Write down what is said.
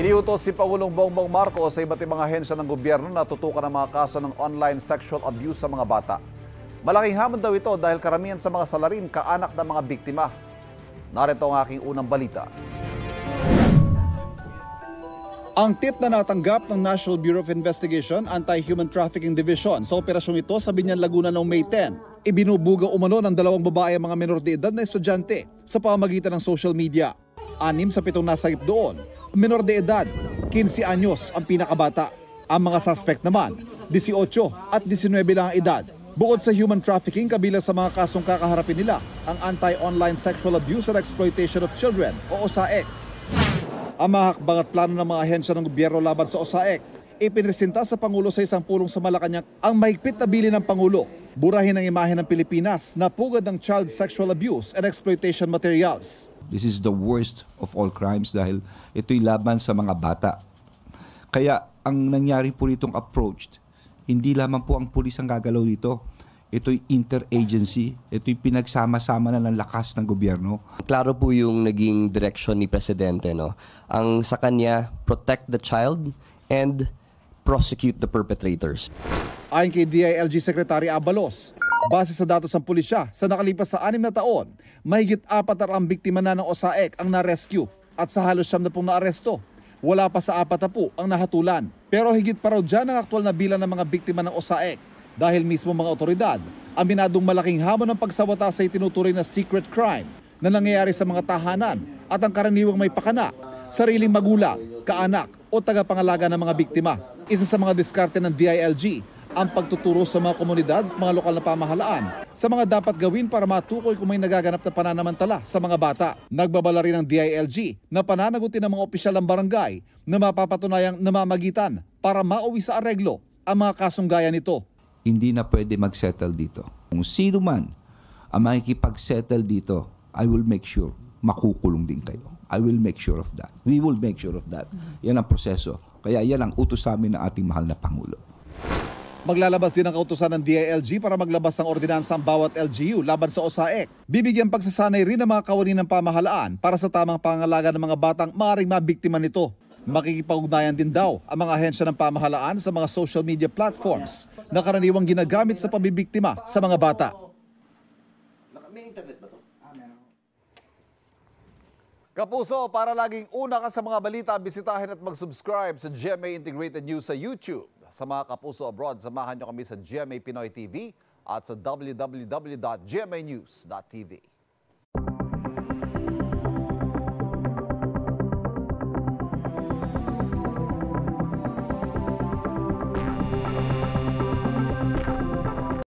Iniutos si Pangulong Bongbong Marcos sa iba't ibang ahensya ng gobyerno na tutukan ang mga kaso ng online sexual abuse sa mga bata. Malaking hamon daw ito dahil karamihan sa mga salarin kaanak ng mga biktima. Narito ang aking unang balita. Ang tip na natanggap ng National Bureau of Investigation Anti-Human Trafficking Division sa operasyong ito sa Binyan Laguna noong May 10, ibinubuga umano ng dalawang babae ang mga menor de edad na estudyante sa pamagitan ng social media. Anim sa pitong nasagip doon menor de edad, 15 anyos ang pinakabata. Ang mga suspect naman, 18 at 19 lang ang edad. Bukod sa human trafficking, kabilang sa mga kasong kakaharapin nila ang Anti-Online Sexual Abuse and Exploitation of Children o OSAEC. Ang mahakbang at plano ng mga ahensya ng gobyerno laban sa OSAEC, ipinresenta sa Pangulo sa isang pulong sa Malacanang ang mahigpit na bilin ng Pangulo, burahin ang imahe ng Pilipinas na pugad ng child sexual abuse and exploitation materials. This is the worst of all crimes dahil ito'y laban sa mga bata. Kaya ang nangyari po nitong approached, hindi lamang po ang pulis ang gagalaw dito. Ito'y interagency, ito'y pinagsama-sama na ng lakas ng gobyerno. Klaro po yung naging direction ni Presidente. No? Ang sa kanya, protect the child and prosecute the perpetrators. Ayon kay DILG Secretary Abalos, Base sa datos ng pulisya, sa nakalipas sa anim na taon, mahigit apat na ang biktima na ng OSAEC ang na-rescue at sa halos siyam na pong naaresto. Wala pa sa apat na po ang nahatulan. Pero higit pa raw dyan ang aktual na bilang ng mga biktima ng OSAEC dahil mismo mga otoridad, aminadong malaking hamon ng pagsawata sa itinuturing na secret crime na nangyayari sa mga tahanan at ang karaniwang may pakana, sariling magulang, kaanak o tagapangalaga ng mga biktima. Isa sa mga diskarte ng DILG ang pagtuturo sa mga komunidad, at mga lokal na pamahalaan sa mga dapat gawin para matukoy kung may nagaganap na pananamantala sa mga bata. Nagbabala rin ang DILG na pananagutin ng mga opisyal ng barangay na mapapatunayang namamagitan para mauwi sa areglo ang mga kasong gaya nito. Hindi na pwede magsettle dito. Kung sino man ang makikipagsettle dito, I will make sure makukulong din kayo. I will make sure of that. We will make sure of that. Yan ang proseso. Kaya yan ang utos sa amin ng ating mahal na Pangulo. Maglalabas din ang kautusan ng DILG para maglabas ng ordinansa ang bawat LGU laban sa OSAEC. Bibigyan pagsasanay rin ang mga kawani ng pamahalaan para sa tamang pangalaga ng mga batang maaaring mabiktima nito. Makikipag-ugnayan din daw ang mga ahensya ng pamahalaan sa mga social media platforms na karaniwang ginagamit sa pambibiktima sa mga bata. May internet ba to? Ah, Kapuso, para laging una ka sa mga balita, bisitahin at mag-subscribe sa GMA Integrated News sa YouTube. Sa mga kapuso abroad, samahan nyo kami sa GMA Pinoy TV at sa www.gmanews.tv.